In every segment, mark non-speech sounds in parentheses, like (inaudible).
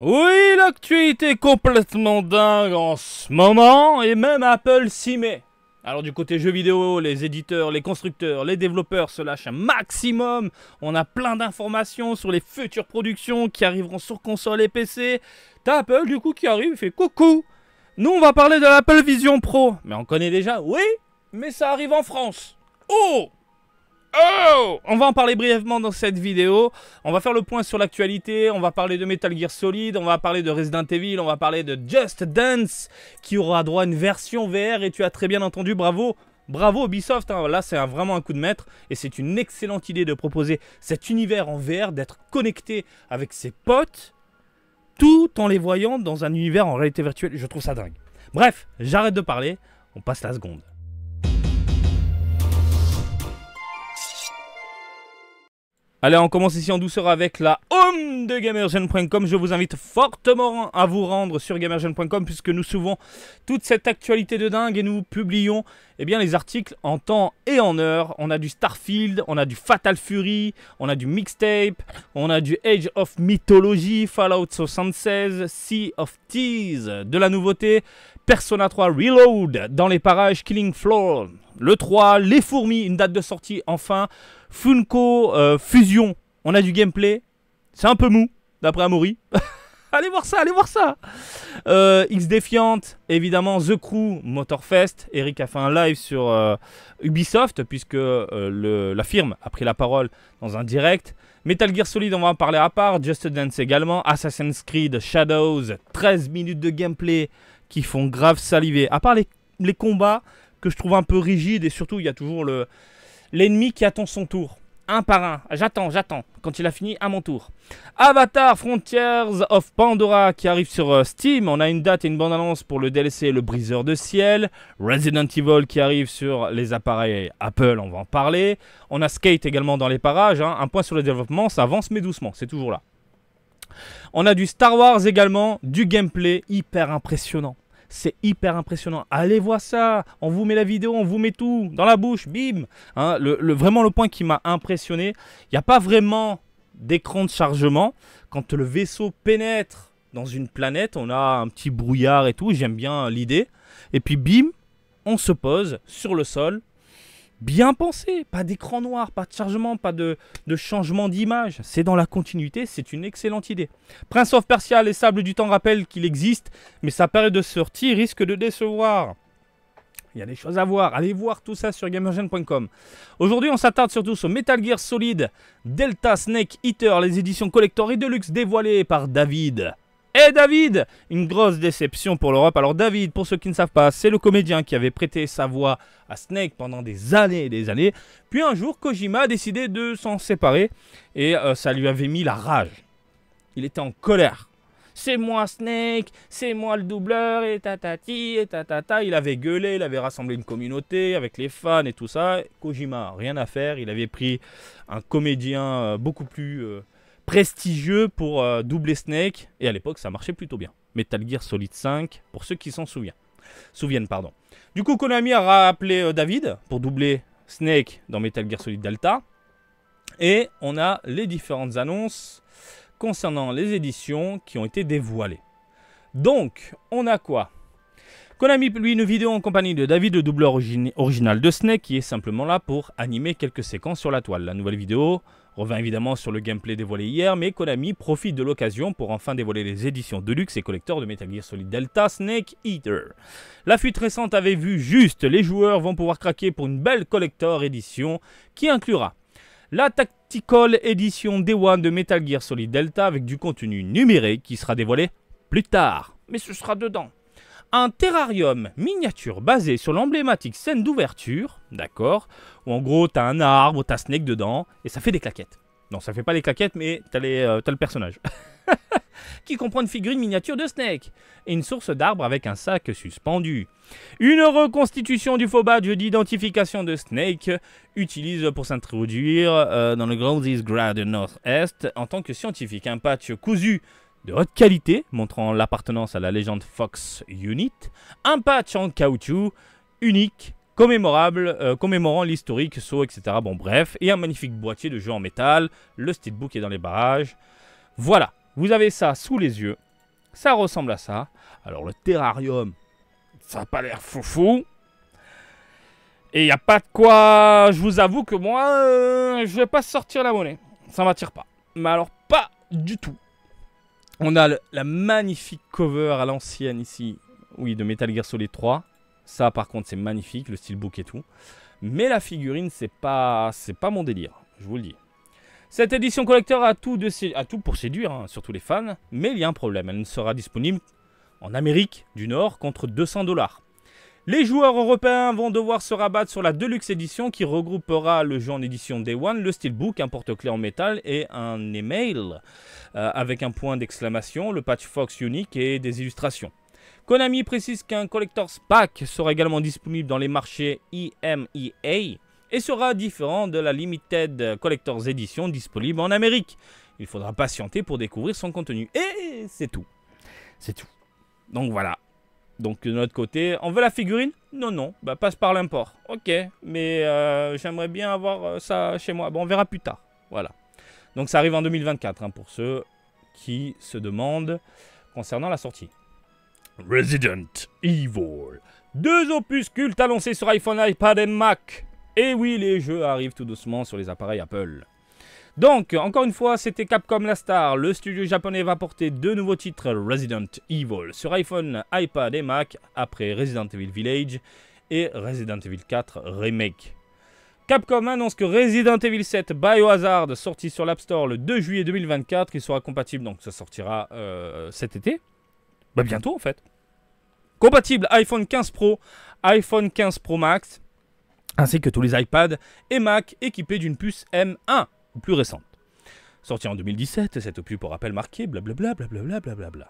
Oui, l'actualité complètement dingue en ce moment, et même Apple s'y met. Alors du côté jeux vidéo, les éditeurs, les constructeurs, les développeurs se lâchent un maximum. On a plein d'informations sur les futures productions qui arriveront sur console et PC. T'as Apple du coup qui arrive, et fait coucou. Nous on va parler de l'Apple Vision Pro, mais on connaît déjà, oui, mais ça arrive en France. Oh Oh on va en parler brièvement dans cette vidéo. On va faire le point sur l'actualité, on va parler de Metal Gear Solid, on va parler de Resident Evil, on va parler de Just Dance qui aura droit à une version VR et tu as très bien entendu, bravo Bravo Ubisoft, hein. là c'est vraiment un coup de maître et c'est une excellente idée de proposer cet univers en VR, d'être connecté avec ses potes tout en les voyant dans un univers en réalité virtuelle. Je trouve ça dingue. Bref, j'arrête de parler, on passe la seconde. Allez, on commence ici en douceur avec la home de GamerGen.com. Je vous invite fortement à vous rendre sur GamerGen.com puisque nous souvent toute cette actualité de dingue et nous publions eh bien, les articles en temps et en heure. On a du Starfield, on a du Fatal Fury, on a du Mixtape, on a du Age of Mythology, Fallout 76, Sea of Teas, de la nouveauté, Persona 3 Reload, dans les parages Killing Floor, le 3, les fourmis, une date de sortie enfin. Funko euh, Fusion, on a du gameplay. C'est un peu mou, d'après Amaury. (laughs) allez voir ça, allez voir ça. Euh, X Defiant, évidemment, The Crew, Motorfest. Eric a fait un live sur euh, Ubisoft, puisque le, la firme a pris la parole dans un direct. Metal Gear Solid, on va en parler à part. Just Dance également. Assassin's Creed, Shadows, 13 minutes de gameplay qui font grave saliver. À part les, les combats que je trouve un peu rigides, et surtout, il y a toujours le l'ennemi qui attend son tour. Un par un. J'attends, j'attends. Quand il a fini, à mon tour. Avatar Frontiers of Pandora qui arrive sur euh, Steam. On a une date et une bande-annonce pour le DLC Le Briseur de Ciel. Resident Evil qui arrive sur les appareils Apple, on va en parler. On a Skate également dans les parages. Hein. Un point sur le développement, ça avance mais doucement, c'est toujours là. On a du Star Wars également, du gameplay hyper impressionnant. C'est hyper impressionnant. Allez voir ça. On vous met la vidéo, on vous met tout dans la bouche. Bim. Hein, vraiment le point qui m'a impressionné, il n'y a pas vraiment d'écran de chargement. Quand le vaisseau pénètre dans une planète, on a un petit brouillard et tout. J'aime bien l'idée. Et puis bim, on se pose sur le sol bien pensé, pas d'écran noir, pas de chargement, pas de, changement d'image. C'est dans la continuité, c'est une excellente idée. Prince of Persia, les sables du temps rappellent qu'il existe, mais sa période de sortie risque de décevoir. Il y a des choses à voir. Allez voir tout ça sur gamergen.com. Aujourd'hui, on s'attarde surtout sur Metal Gear Solid Delta Snake Eater, les éditions collector et luxe dévoilées par David. Et eh, David Une grosse déception pour l'Europe. Alors David, pour ceux qui ne savent pas, c'est le comédien qui avait prêté sa voix à Snake pendant des années et des années. Puis un jour, Kojima a décidé de s'en séparer et euh, ça lui avait mis la rage. Il était en colère. C'est moi Snake, c'est moi le doubleur, et tatati, et tatata. Il avait gueulé, il avait rassemblé une communauté avec les fans et tout ça. Kojima, rien à faire. Il avait pris un comédien euh, beaucoup plus... Euh, prestigieux pour euh, doubler Snake, et à l'époque ça marchait plutôt bien. Metal Gear Solid 5, pour ceux qui s'en souviennent. souviennent pardon. Du coup, Konami a rappelé euh, David pour doubler Snake dans Metal Gear Solid Delta, et on a les différentes annonces concernant les éditions qui ont été dévoilées. Donc, on a quoi Konami publie une vidéo en compagnie de David, le doubleur original de Snake, qui est simplement là pour animer quelques séquences sur la toile. La nouvelle vidéo revient évidemment sur le gameplay dévoilé hier, mais Konami profite de l'occasion pour enfin dévoiler les éditions de luxe et collector de Metal Gear Solid Delta Snake Eater. La fuite récente avait vu juste, les joueurs vont pouvoir craquer pour une belle collector édition qui inclura la Tactical Edition D1 de Metal Gear Solid Delta avec du contenu numérique qui sera dévoilé plus tard. Mais ce sera dedans un terrarium miniature basé sur l'emblématique scène d'ouverture, d'accord Où en gros, t'as un arbre, t'as Snake dedans, et ça fait des claquettes. Non, ça fait pas les claquettes, mais t'as euh, le personnage. (laughs) qui comprend une figurine miniature de Snake et une source d'arbre avec un sac suspendu. Une reconstitution du faux badge d'identification de Snake utilise pour s'introduire euh, dans le Grounds Grad North-Est en tant que scientifique. Un patch cousu de haute qualité, montrant l'appartenance à la légende Fox Unit, un patch en caoutchouc unique, commémorable, euh, commémorant l'historique, saut, etc. Bon bref, et un magnifique boîtier de jeu en métal, le steelbook est dans les barrages. Voilà, vous avez ça sous les yeux, ça ressemble à ça. Alors le terrarium, ça n'a pas l'air foufou, et il n'y a pas de quoi. Je vous avoue que moi, euh, je vais pas sortir la monnaie. Ça m'attire pas. Mais alors, pas du tout. On a la magnifique cover à l'ancienne ici, oui, de Metal Gear Solid 3. Ça, par contre, c'est magnifique, le style book et tout. Mais la figurine, c'est pas, c'est pas mon délire, je vous le dis. Cette édition collector a tout, pour séduire, hein, surtout les fans, mais il y a un problème. Elle ne sera disponible en Amérique du Nord contre 200 dollars. Les joueurs européens vont devoir se rabattre sur la Deluxe Edition qui regroupera le jeu en édition Day One, le Steelbook, un porte-clés en métal et un email euh, avec un point d'exclamation, le patch Fox unique et des illustrations. Konami précise qu'un Collector's Pack sera également disponible dans les marchés EMEA et sera différent de la Limited Collector's Edition disponible en Amérique. Il faudra patienter pour découvrir son contenu. Et c'est tout. C'est tout. Donc voilà, donc de notre côté, on veut la figurine Non, non, bah passe par l'import. Ok, mais euh, j'aimerais bien avoir euh, ça chez moi. Bon, on verra plus tard. Voilà. Donc ça arrive en 2024 hein, pour ceux qui se demandent concernant la sortie. Resident Evil. Deux opus cultes annoncés sur iPhone, iPad et Mac. Et oui, les jeux arrivent tout doucement sur les appareils Apple. Donc, encore une fois, c'était Capcom La Star. Le studio japonais va porter deux nouveaux titres Resident Evil sur iPhone, iPad et Mac après Resident Evil Village et Resident Evil 4 Remake. Capcom annonce que Resident Evil 7 Biohazard, sorti sur l'App Store le 2 juillet 2024, il sera compatible, donc ça sortira euh, cet été. Bah, bientôt en fait. Compatible iPhone 15 Pro, iPhone 15 Pro Max, ainsi que tous les iPads et Mac équipés d'une puce M1 plus récente. Sorti en 2017, cette opus pour rappel marqué, blablabla, blablabla, blablabla.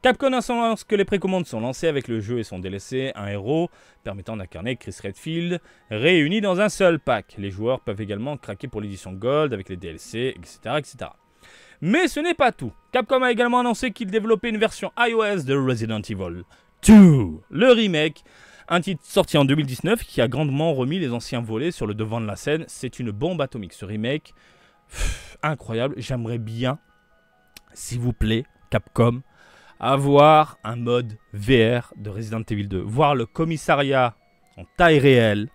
Capcom annonce que les précommandes sont lancées avec le jeu et sont DLC, un héros permettant d'incarner Chris Redfield, réuni dans un seul pack. Les joueurs peuvent également craquer pour l'édition Gold avec les DLC, etc. etc. Mais ce n'est pas tout. Capcom a également annoncé qu'il développait une version iOS de Resident Evil 2, le remake, un titre sorti en 2019 qui a grandement remis les anciens volets sur le devant de la scène. C'est une bombe atomique. Ce remake incroyable. J'aimerais bien, s'il vous plaît, Capcom, avoir un mode VR de Resident Evil 2. Voir le commissariat en taille réelle,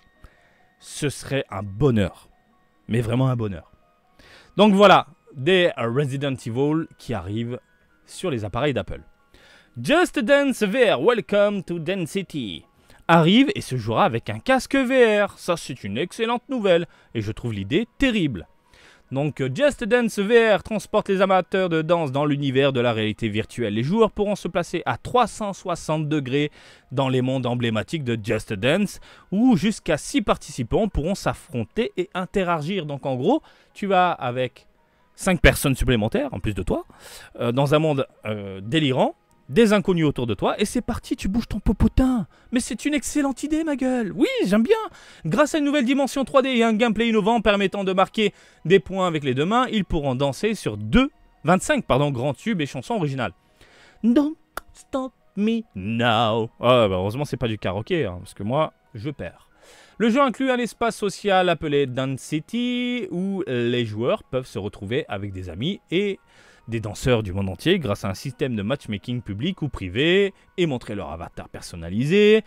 ce serait un bonheur. Mais vraiment un bonheur. Donc voilà, des Resident Evil qui arrivent sur les appareils d'Apple. Just Dance VR, welcome to City, arrive et se jouera avec un casque VR. Ça, c'est une excellente nouvelle et je trouve l'idée terrible. Donc euh, Just Dance VR transporte les amateurs de danse dans l'univers de la réalité virtuelle. Les joueurs pourront se placer à 360 degrés dans les mondes emblématiques de Just Dance où jusqu'à 6 participants pourront s'affronter et interagir. Donc en gros, tu vas avec 5 personnes supplémentaires, en plus de toi, euh, dans un monde euh, délirant des inconnus autour de toi, et c'est parti, tu bouges ton popotin. Mais c'est une excellente idée, ma gueule. Oui, j'aime bien. Grâce à une nouvelle dimension 3D et un gameplay innovant permettant de marquer des points avec les deux mains, ils pourront danser sur deux, 25 pardon, grands tubes et chansons originales. Don't stop me now. Ah, bah, heureusement, c'est pas du karaoké, hein, parce que moi, je perds. Le jeu inclut un espace social appelé Dance City où les joueurs peuvent se retrouver avec des amis et des danseurs du monde entier grâce à un système de matchmaking public ou privé et montrer leur avatar personnalisé.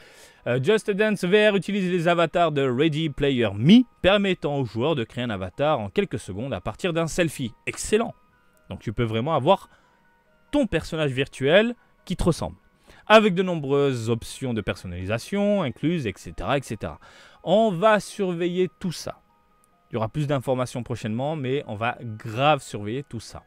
Euh, Just Dance VR utilise les avatars de Ready Player Me, permettant aux joueurs de créer un avatar en quelques secondes à partir d'un selfie. Excellent Donc tu peux vraiment avoir ton personnage virtuel qui te ressemble avec de nombreuses options de personnalisation incluses, etc., etc. On va surveiller tout ça. Il y aura plus d'informations prochainement, mais on va grave surveiller tout ça.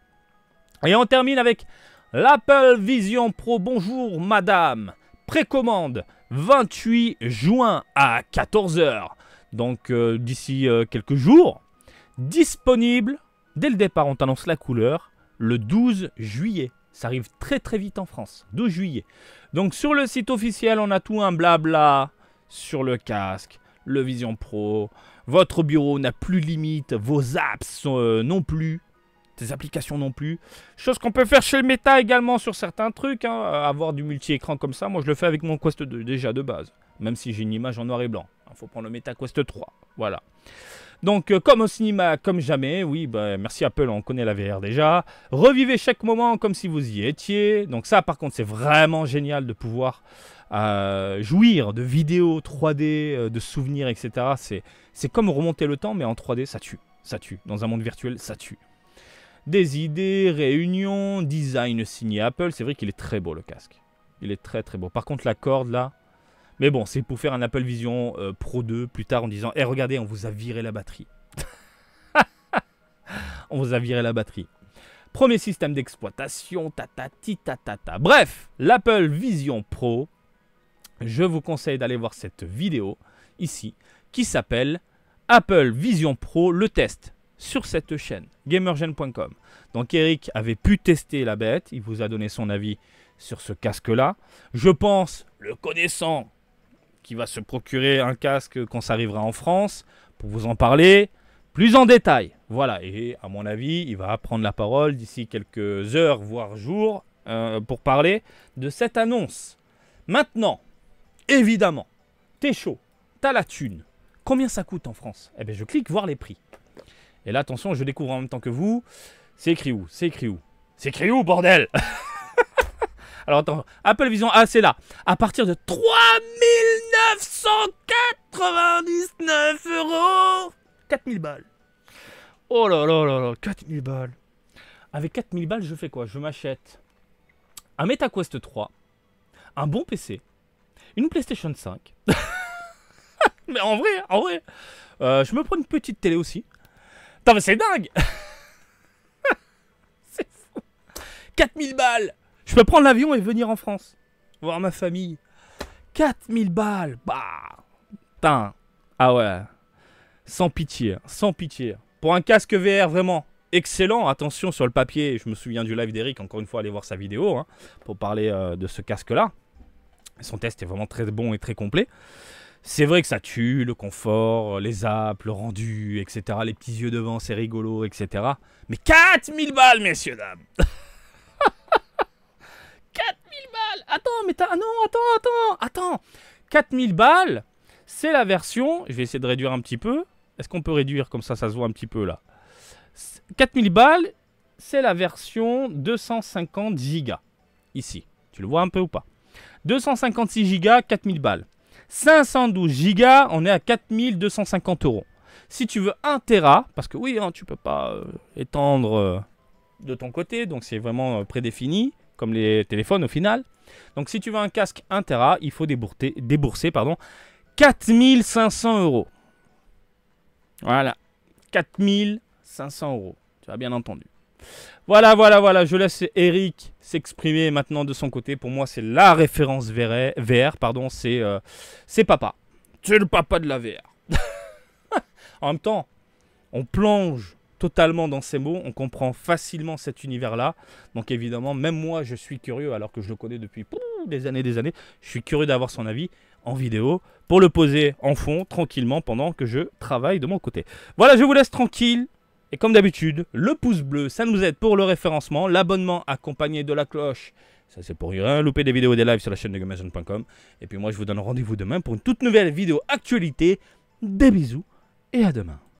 Et on termine avec l'Apple Vision Pro. Bonjour madame. Précommande 28 juin à 14h. Donc euh, d'ici euh, quelques jours. Disponible, dès le départ on t'annonce la couleur, le 12 juillet. Ça arrive très très vite en France, 12 juillet. Donc sur le site officiel on a tout un blabla sur le casque, le Vision Pro. Votre bureau n'a plus limite, vos apps euh, non plus des applications non plus. Chose qu'on peut faire chez le Meta également sur certains trucs, hein. euh, avoir du multi-écran comme ça. Moi, je le fais avec mon Quest 2 déjà de base, même si j'ai une image en noir et blanc. Il hein, faut prendre le Meta Quest 3, voilà. Donc, euh, comme au cinéma, comme jamais, oui, ben merci Apple, on connaît la VR déjà. Revivez chaque moment comme si vous y étiez. Donc ça, par contre, c'est vraiment génial de pouvoir euh, jouir de vidéos 3D, de souvenirs, etc. C'est comme remonter le temps, mais en 3D, ça tue. Ça tue. Dans un monde virtuel, ça tue. Des idées, réunions, design signé Apple. C'est vrai qu'il est très beau le casque. Il est très très beau. Par contre, la corde là. Mais bon, c'est pour faire un Apple Vision euh, Pro 2 plus tard en disant Eh, regardez, on vous a viré la batterie. (laughs) on vous a viré la batterie. Premier système d'exploitation, Bref, l'Apple Vision Pro, je vous conseille d'aller voir cette vidéo ici qui s'appelle Apple Vision Pro, le test sur cette chaîne, gamergen.com. Donc Eric avait pu tester la bête, il vous a donné son avis sur ce casque-là. Je pense, le connaissant, qui va se procurer un casque quand ça arrivera en France, pour vous en parler plus en détail. Voilà, et à mon avis, il va prendre la parole d'ici quelques heures, voire jours, euh, pour parler de cette annonce. Maintenant, évidemment, t'es chaud, t'as la thune. Combien ça coûte en France Eh bien, je clique voir les prix. Et là, attention, je découvre en même temps que vous. C'est écrit où C'est écrit où C'est écrit où, bordel (laughs) Alors attends, Apple Vision Ah, c'est là. À partir de 3999 euros 4000 balles. Oh là là là là, 4000 balles. Avec 4000 balles, je fais quoi Je m'achète un MetaQuest 3, un bon PC, une PlayStation 5. (laughs) Mais en vrai, en vrai, euh, je me prends une petite télé aussi, Attends, mais c'est dingue (laughs) C'est fou 4000 balles Je peux prendre l'avion et venir en France. Voir ma famille. 4000 balles Bah Putain Ah ouais Sans pitié, hein. sans pitié. Pour un casque VR, vraiment excellent. Attention sur le papier, je me souviens du live d'Eric, encore une fois, allez voir sa vidéo hein, pour parler euh, de ce casque-là. Son test est vraiment très bon et très complet. C'est vrai que ça tue, le confort, les apps, le rendu, etc. Les petits yeux devant, c'est rigolo, etc. Mais 4000 balles, messieurs, dames 4000 (laughs) balles Attends, mais t'as... Ah non, attends, attends, attends 4000 balles, c'est la version... Je vais essayer de réduire un petit peu. Est-ce qu'on peut réduire comme ça, ça se voit un petit peu, là 4000 balles, c'est la version 250 gigas. Ici. Tu le vois un peu ou pas 256 gigas, 4000 balles. 512 gigas, on est à 4250 euros. Si tu veux 1 Tera, parce que oui, tu hein, tu peux pas euh, étendre euh, de ton côté, donc c'est vraiment euh, prédéfini, comme les téléphones au final. Donc si tu veux un casque 1 Tera, il faut débourser pardon, 4500 euros. Voilà, 4500 euros, tu as bien entendu. Voilà, voilà, voilà. Je laisse Eric s'exprimer maintenant de son côté. Pour moi, c'est la référence VR. pardon, euh, c'est papa. C'est le papa de la VR. (laughs) en même temps, on plonge totalement dans ces mots, on comprend facilement cet univers-là. Donc évidemment, même moi, je suis curieux, alors que je le connais depuis des années, des années. Je suis curieux d'avoir son avis en vidéo pour le poser en fond tranquillement pendant que je travaille de mon côté. Voilà, je vous laisse tranquille. Et comme d'habitude, le pouce bleu, ça nous aide pour le référencement, l'abonnement accompagné de la cloche, ça c'est pour rien louper des vidéos et des lives sur la chaîne de GameZone.com. Et puis moi je vous donne rendez-vous demain pour une toute nouvelle vidéo actualité. Des bisous et à demain.